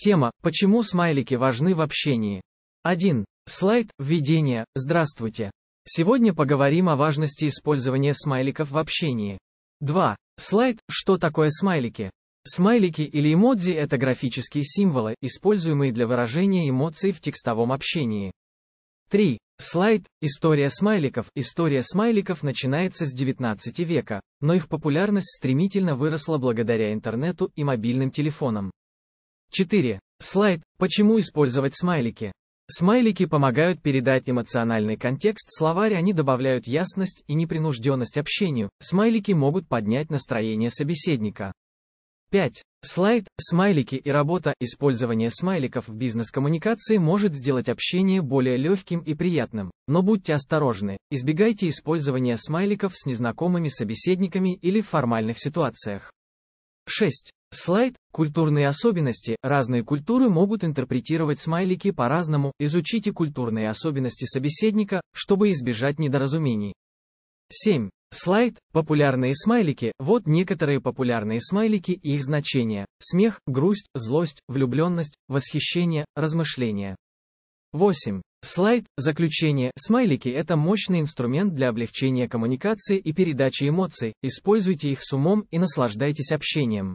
Тема «Почему смайлики важны в общении?» 1. Слайд «Введение. Здравствуйте». Сегодня поговорим о важности использования смайликов в общении. 2. Слайд «Что такое смайлики?» Смайлики или эмодзи – это графические символы, используемые для выражения эмоций в текстовом общении. 3. Слайд «История смайликов». История смайликов начинается с 19 века, но их популярность стремительно выросла благодаря интернету и мобильным телефонам. 4. Слайд «Почему использовать смайлики?» Смайлики помогают передать эмоциональный контекст словарь, они добавляют ясность и непринужденность общению. Смайлики могут поднять настроение собеседника. 5. Слайд, смайлики и работа. Использование смайликов в бизнес-коммуникации может сделать общение более легким и приятным. Но будьте осторожны, избегайте использования смайликов с незнакомыми собеседниками или в формальных ситуациях. 6. Слайд «Культурные особенности». Разные культуры могут интерпретировать смайлики по-разному. Изучите культурные особенности собеседника, чтобы избежать недоразумений. 7. Слайд «Популярные смайлики». Вот некоторые популярные смайлики и их значения. Смех, грусть, злость, влюбленность, восхищение, размышление. 8. Слайд «Заключение». Смайлики – это мощный инструмент для облегчения коммуникации и передачи эмоций. Используйте их с умом и наслаждайтесь общением.